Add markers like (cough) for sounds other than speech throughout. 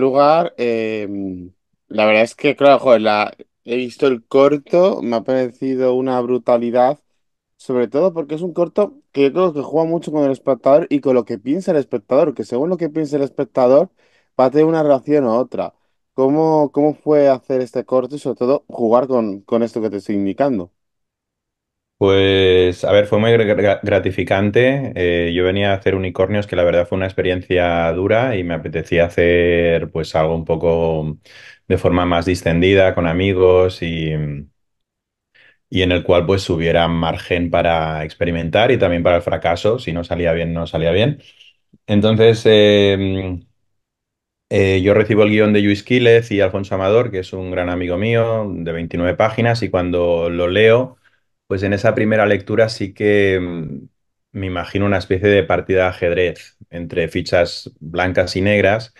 lugar, em, la verdad es que, claro, la, he visto el corto, me ha parecido una brutalidad, sobre todo porque es un corto que yo creo que juega mucho con el espectador y con lo que piensa el espectador, que según lo que piensa el espectador va a tener una relación u otra. ¿Cómo, cómo fue hacer este corto y sobre todo jugar con, con esto que te estoy indicando? Pues, a ver, fue muy gratificante. Eh, yo venía a hacer unicornios, que la verdad fue una experiencia dura y me apetecía hacer pues algo un poco de forma más distendida, con amigos y, en el cual pues hubiera margen para experimentar y también para el fracaso. Si no salía bien, no salía bien. Entonces, em, eh, yo recibo el guión de Luis Quílez y Alfonso Amador, que es un gran amigo mío, de 29 páginas, y cuando lo leo... Pues en esa primera lectura sí que mm, me imagino una especie de partida de ajedrez entre fichas blancas y negras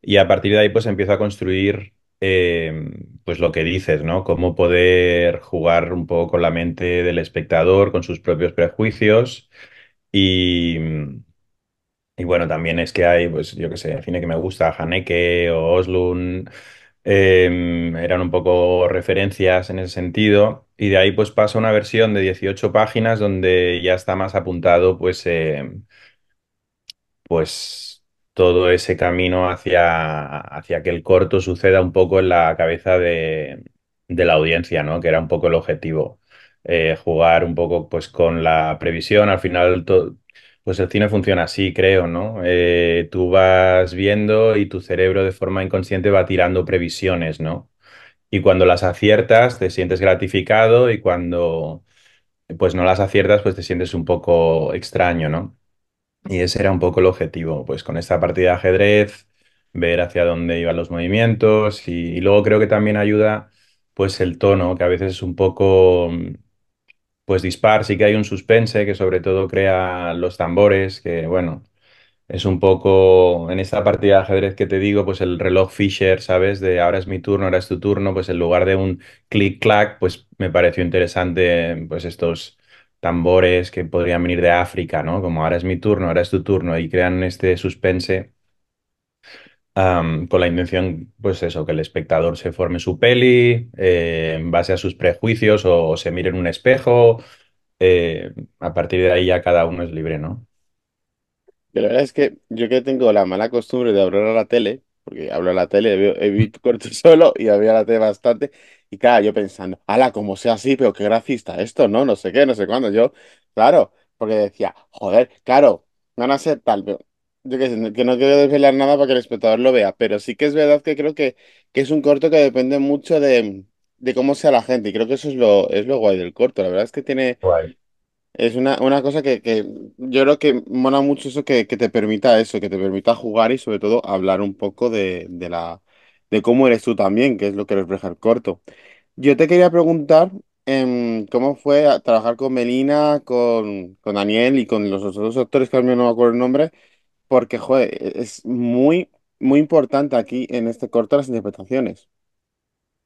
y a partir de ahí pues empiezo a construir em, pues lo que dices, ¿no? Cómo poder jugar un poco con la mente del espectador, con sus propios prejuicios y, mm, y bueno, también es que hay pues yo qué sé, cine que me gusta, Haneke o Oslund Em, eran un poco referencias en ese sentido. Y de ahí pues pasa una versión de 18 páginas donde ya está más apuntado pues, em, pues todo ese camino hacia, hacia que el corto suceda un poco en la cabeza de, de la audiencia, ¿no? Que era un poco el objetivo. Eh, jugar un poco pues con la previsión. Al final pues el cine funciona así, creo, ¿no? Eh, tú vas viendo y tu cerebro de forma inconsciente va tirando previsiones, ¿no? Y cuando las aciertas te sientes gratificado y cuando pues no las aciertas pues te sientes un poco extraño, ¿no? Y ese era un poco el objetivo, pues con esta partida de ajedrez, ver hacia dónde iban los movimientos y, y luego creo que también ayuda pues el tono, que a veces es un poco pues dispar, sí que hay un suspense que sobre todo crea los tambores, que bueno, es un poco en esta partida de ajedrez que te digo, pues el reloj Fisher, ¿sabes? De ahora es mi turno, ahora es tu turno, pues en lugar de un clic-clac, pues me pareció interesante pues estos tambores que podrían venir de África, ¿no? Como ahora es mi turno, ahora es tu turno y crean este suspense con la intención, pues eso, que el espectador se forme su peli eh, en base a sus prejuicios o, se mire en un espejo. Eh, a partir de ahí ya cada uno es libre, ¿no? Pero la verdad es que yo que tengo la mala costumbre de hablar a la tele, porque hablo a la tele, he visto (laughs) corto solo y había la tele bastante, y claro, yo pensando, ala, como sea así, pero qué gracista esto, ¿no? No sé qué, no sé cuándo, yo, claro, porque decía, joder, claro, van a ser tal, pero yo que, sé, que no quiero desvelar nada para que el espectador lo vea, pero sí que es verdad que creo que, es un corto que depende mucho de, cómo sea la gente, y creo que eso es lo, es lo guay del corto, la verdad es que tiene... Es una, una cosa que, yo creo que mola mucho eso que, te permita eso, que te permita jugar y sobre todo hablar un poco de, la de cómo eres tú también, que es lo que refleja el corto. Yo te quería preguntar em, cómo fue trabajar con Melina, con, con Daniel y con los otros actores que a no me acuerdo el nombre, porque, joder, e-, es muy, muy importante aquí en este corto las interpretaciones.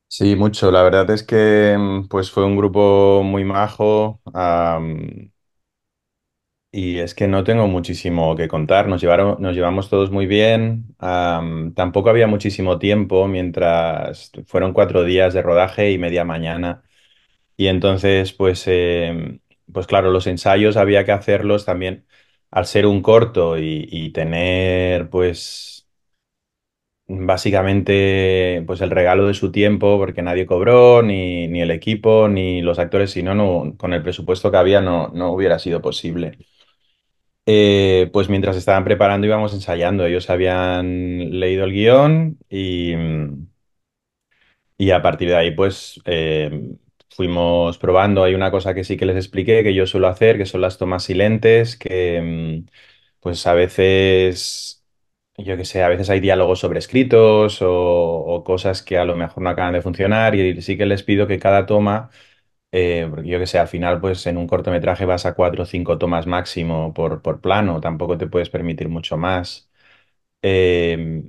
Sí, mucho. La verdad es que mm, pues fue un grupo muy majo. y es que no tengo muchísimo que contar. Nos llevamos todos muy bien. tampoco había muchísimo tiempo mientras fueron cuatro días de rodaje y media mañana. Y entonces, pues, em, pues claro, los ensayos había que hacerlos también al ser un corto y, tener pues básicamente pues el regalo de su tiempo porque nadie cobró, ni, ni el equipo, ni los actores, si no, con el presupuesto que había no, no hubiera sido posible. Eh, pues mientras estaban preparando íbamos ensayando, ellos habían leído el guión y, y a partir de ahí pues eh, fuimos probando. Hay una cosa que sí que les expliqué, que yo suelo hacer, que son las tomas silentes, que mm, pues a veces, yo que sé, a veces hay diálogos sobrescritos o, o cosas que a lo mejor no acaban de funcionar y sí que les pido que cada toma... Eh, yo que sé, al final, pues en un cortometraje vas a cuatro o cinco tomas máximo por, por plano, tampoco te puedes permitir mucho más. Eh,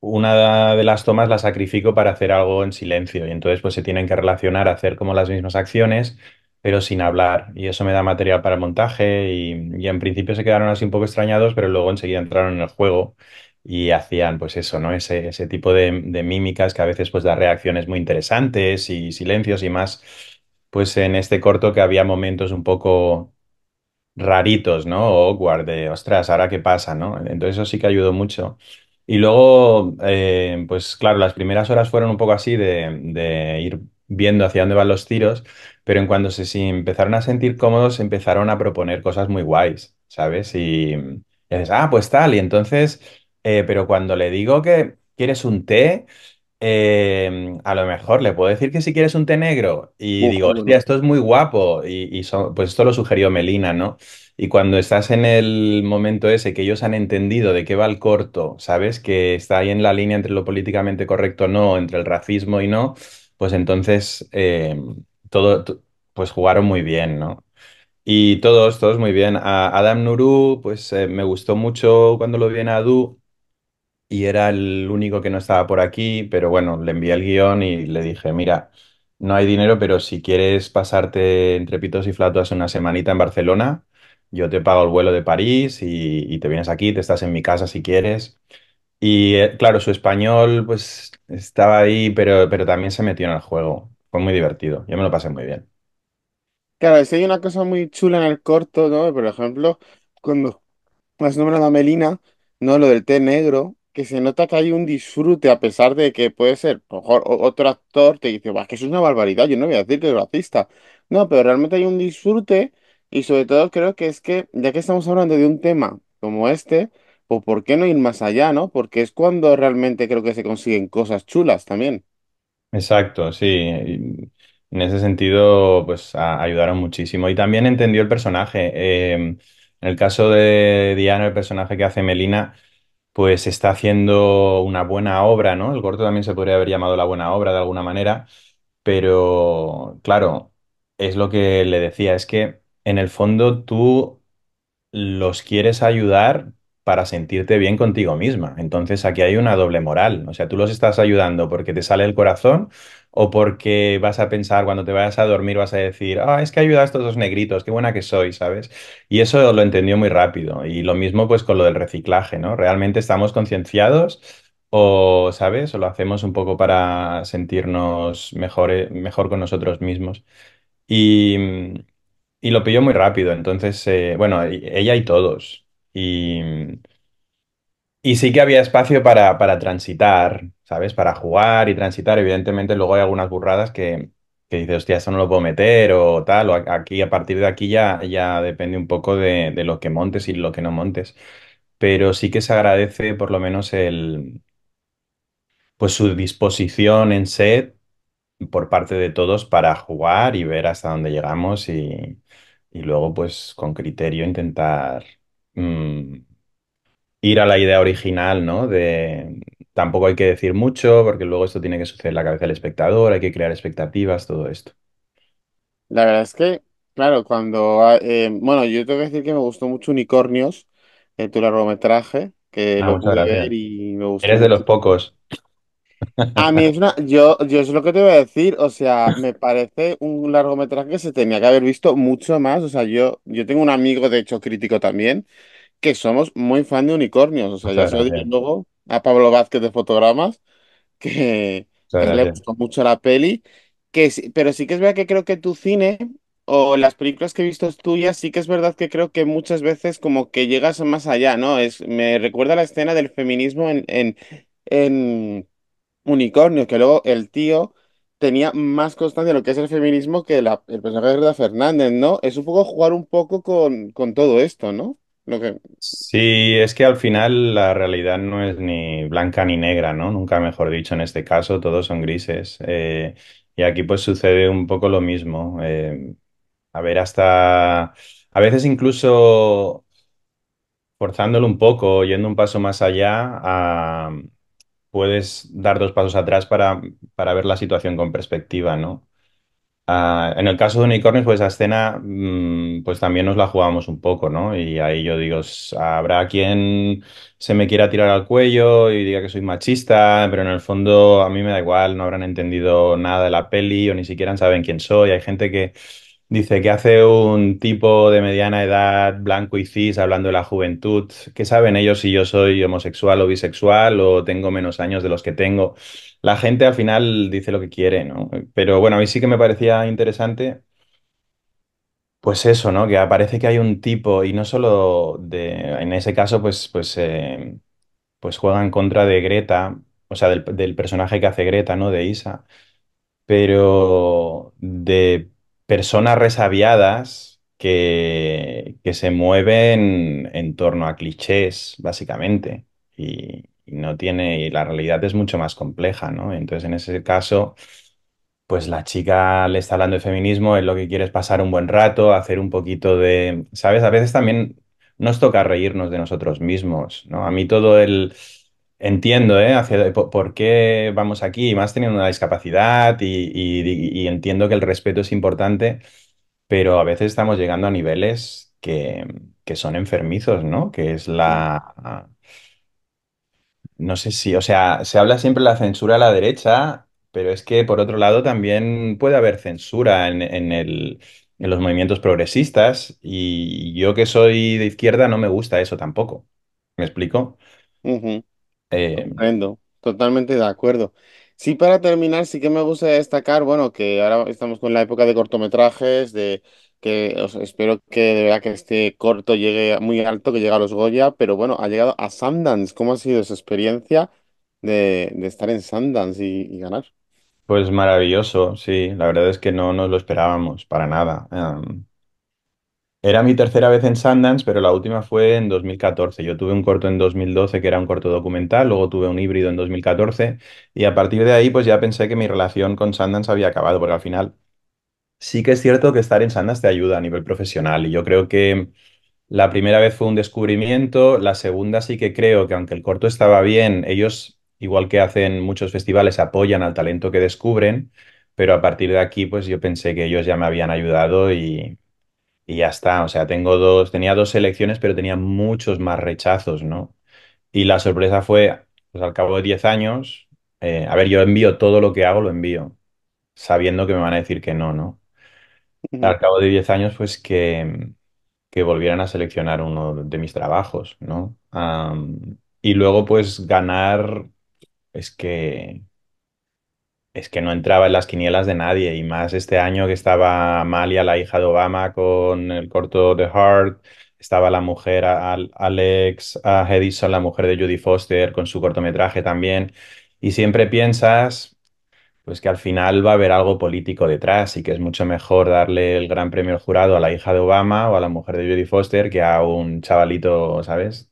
una de las tomas la sacrifico para hacer algo en silencio y entonces pues se tienen que relacionar, hacer como las mismas acciones, pero sin hablar. Y eso me da material para montaje y, en principio se quedaron así un poco extrañados, pero luego enseguida entraron en el juego y hacían pues eso, ¿no? Ese, ese tipo de, de, mímicas que a veces pues da reacciones muy interesantes y silencios y más, pues en este corto que había momentos un poco raritos, ¿no? O guarde, ostras, ¿ahora qué pasa, no? Entonces eso sí que ayudó mucho. Y luego, eh, pues claro, las primeras horas fueron un poco así de, ir viendo hacia dónde van los tiros, pero en cuanto se, empezaron a sentir cómodos, empezaron a proponer cosas muy guays, ¿sabes? Y, dices, ah, pues tal, y entonces, eh, pero cuando le digo que quieres un té, Em, a lo mejor le puedo decir que si quieres un té negro y digo, hostia, esto es muy guapo y, pues esto lo sugirió Melina, ¿no? Y cuando estás en el momento ese que ellos han entendido de qué va el corto, ¿sabes? Que está ahí en la línea entre lo políticamente correcto no, entre el racismo y no, pues entonces em, todo, pues jugaron muy bien, ¿no? Y todos, todos muy bien. A Adam Nuru, pues eh, me gustó mucho cuando lo vi en Adu y era el único que no estaba por aquí, pero bueno, le envié el guión y le dije, mira, no hay dinero, pero si quieres pasarte entre pitos y flatos una semanita en Barcelona, yo te pago el vuelo de París y, te vienes aquí, te estás en mi casa si quieres. Y eh, claro, su español pues estaba ahí, pero, pero también se metió en el juego. Fue muy divertido, yo me lo pasé muy bien. Claro, es hay una cosa muy chula en el corto, ¿no? Por ejemplo, cuando más nombran a Melina, ¿no? Lo del té negro que se nota que hay un disfrute, a pesar de que puede ser, otro actor te dice, ...que que es una barbaridad, yo no voy a decir que es racista. No, pero realmente hay un disfrute y sobre todo creo que es que, ya que estamos hablando de un tema como este, pues ¿por qué no ir más allá, no? Porque es cuando realmente creo que se consiguen cosas chulas también. Exacto, sí. En ese sentido, pues ayudaron muchísimo. Y también entendió el personaje. Eh, en el caso de Diana, el personaje que hace Melina pues está haciendo una buena obra, ¿no? El corto también se podría haber llamado la buena obra de alguna manera, pero claro, es lo que le decía, es que en el fondo tú los quieres ayudar, para sentirte bien contigo misma. Entonces aquí hay una doble moral. O sea, tú los estás ayudando porque te sale el corazón o porque vas a pensar cuando te vayas a dormir, vas a decir, ah, es que ayuda a estos dos negritos, qué buena que soy, ¿sabes? Y eso lo entendió muy rápido. Y lo mismo pues con lo del reciclaje, ¿no? Realmente estamos concienciados o, ¿sabes? O lo hacemos un poco para sentirnos mejor, mejor con nosotros mismos. Y, y lo pilló muy rápido. Entonces, eh, bueno, ella y todos. Y, y sí que había espacio para, transitar, ¿sabes? Para jugar y transitar. Evidentemente, luego hay algunas burradas que, dices, hostia, eso no lo puedo meter o tal, o aquí a partir de aquí ya, ya depende un poco de, lo que montes y lo que no montes. Pero sí que se agradece por lo menos el, pues su disposición en set por parte de todos para jugar y ver hasta dónde llegamos y, y luego pues con criterio intentar Mm, ir a la idea original, ¿no? De tampoco hay que decir mucho, porque luego esto tiene que suceder en la cabeza del espectador, hay que crear expectativas, todo esto. La verdad es que, claro, cuando. Eh, bueno, yo tengo que decir que me gustó mucho Unicornios, en tu largometraje, que ah, lo y Eres de los pocos. A mí es una. Yo, yo es lo que te voy a decir. O sea, me parece un largometraje que se tenía que haber visto mucho más. O sea, yo, yo tengo un amigo, de hecho, crítico también, que somos muy fan de unicornios. O sea, ya Muchas se luego a Pablo Vázquez de Fotogramas, que, le gustó mucho la peli. Que pero sí que es verdad que creo que tu cine o las películas que he visto tuyas, sí que es verdad que creo que muchas veces como que llegas más allá, ¿no? Es, me recuerda la escena del feminismo en Unicornio, que luego el tío tenía más constancia lo que es el feminismo que el personaje de Greta Fernández, ¿no? Es un poco jugar un poco con, todo esto, ¿no? Lo que... Sí, es que al final la realidad no es ni blanca ni negra, ¿no? Nunca mejor dicho, en este caso todos son grises. Eh, y aquí pues sucede un poco lo mismo. Eh, a ver, hasta... A veces incluso forzándolo un poco, yendo un paso más allá, a, puedes dar dos pasos atrás para, para ver la situación con perspectiva, ¿no? Ah, en el caso de unicornios, pues esa escena, mm, pues también nos la jugamos un poco, ¿no? Y ahí yo digo, habrá quien se me quiera tirar al cuello y diga que soy machista, pero en el fondo a mí me da igual, no habrán entendido nada de la peli o ni siquiera saben quién soy. Hay gente que Dice, que hace un tipo de mediana edad, blanco y cis, hablando de la juventud? ¿Qué saben ellos si yo soy homosexual o bisexual o tengo menos años de los que tengo? La gente al final dice lo que quiere, ¿no? Pero bueno, a mí sí que me parecía interesante, pues eso, ¿no? Que aparece que hay un tipo y no solo de, en ese caso, pues, pues, eh, pues juega en contra de Greta, o sea, del, del personaje que hace Greta, ¿no? De Isa, pero de personas resabiadas que, que se mueven en torno a clichés, básicamente. Y, no tiene, y la realidad es mucho más compleja, ¿no? Entonces, en ese caso, pues la chica le está hablando de feminismo, es lo que quiere es pasar un buen rato, hacer un poquito de, ¿sabes? A veces también nos toca reírnos de nosotros mismos, ¿no? A mí todo el, Entiendo, ¿eh? Hacia, por, qué vamos aquí, más teniendo una discapacidad y, entiendo que el respeto es importante, pero a veces estamos llegando a niveles que, son enfermizos, ¿no? Que es la... No sé si, o sea, se habla siempre de la censura a la derecha, pero es que por otro lado también puede haber censura en, en el, en los movimientos progresistas y yo que soy de izquierda no me gusta eso tampoco. ¿Me explico? Eh, totalmente de acuerdo. Sí, para terminar, sí que me gusta destacar, bueno, que ahora estamos con la época de cortometrajes, de que espero que de verdad que este corto llegue muy alto, que llegue a los Goya, pero bueno, ha llegado a Sundance. ¿Cómo ha sido esa experiencia de, estar en Sundance y, ganar? pues maravilloso, sí, la verdad es que no nos lo esperábamos para nada. Em, era mi tercera vez en Sundance, pero la última fue en 2014. Yo tuve un corto en 2012 que era un corto documental, luego tuve un híbrido en 2014 y a partir de ahí pues ya pensé que mi relación con Sundance había acabado, porque al final sí que es cierto que estar en Sundance te ayuda a nivel profesional y yo creo que la primera vez fue un descubrimiento, la segunda sí que creo que aunque el corto estaba bien, ellos, igual que hacen muchos festivales, apoyan al talento que descubren, pero a partir de aquí pues yo pensé que ellos ya me habían ayudado y y ya está. O sea, tengo dos, tenía dos selecciones, pero tenía muchos más rechazos, ¿no? Y la sorpresa fue, pues al cabo de 10 años, eh, a ver, yo envío todo lo que hago, lo envío, sabiendo que me van a decir que no, ¿no? Al cabo de 10 años, pues que, que volvieran a seleccionar uno de mis trabajos, ¿no? y luego, pues ganar, es que es que no entraba en las quinielas de nadie, y más este año que estaba Amalia, la hija de Obama, con el corto The Heart, estaba la mujer Alex a Edison, la mujer de Judy Foster, con su cortometraje también, y siempre piensas pues que al final va a haber algo político detrás y que es mucho mejor darle el gran premio jurado a la hija de Obama o a la mujer de Judy Foster que a un chavalito, ¿sabes?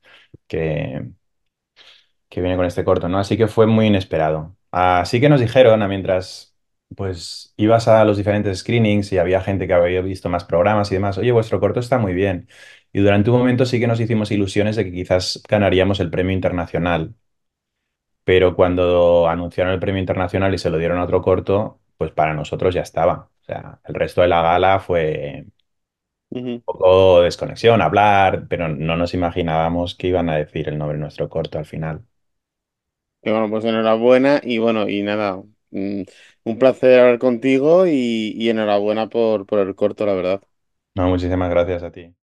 Que, que viene con este corto, ¿no? Así que fue muy inesperado. Así que nos dijeron, mientras pues ibas a los diferentes screenings y había gente que había visto más programas y demás, oye, vuestro corto está muy bien. Y durante un momento sí que nos hicimos ilusiones de que quizás ganaríamos el premio internacional. Pero cuando anunciaron el premio internacional y se lo dieron a otro corto, pues para nosotros ya estaba. O sea, el resto de la gala fue un poco desconexión, hablar, pero no nos imaginábamos que iban a decir el nombre de nuestro corto al final bueno, pues enhorabuena y bueno, y nada, mm, un placer hablar contigo y, enhorabuena por, por el corto, la verdad. No, muchísimas gracias a ti.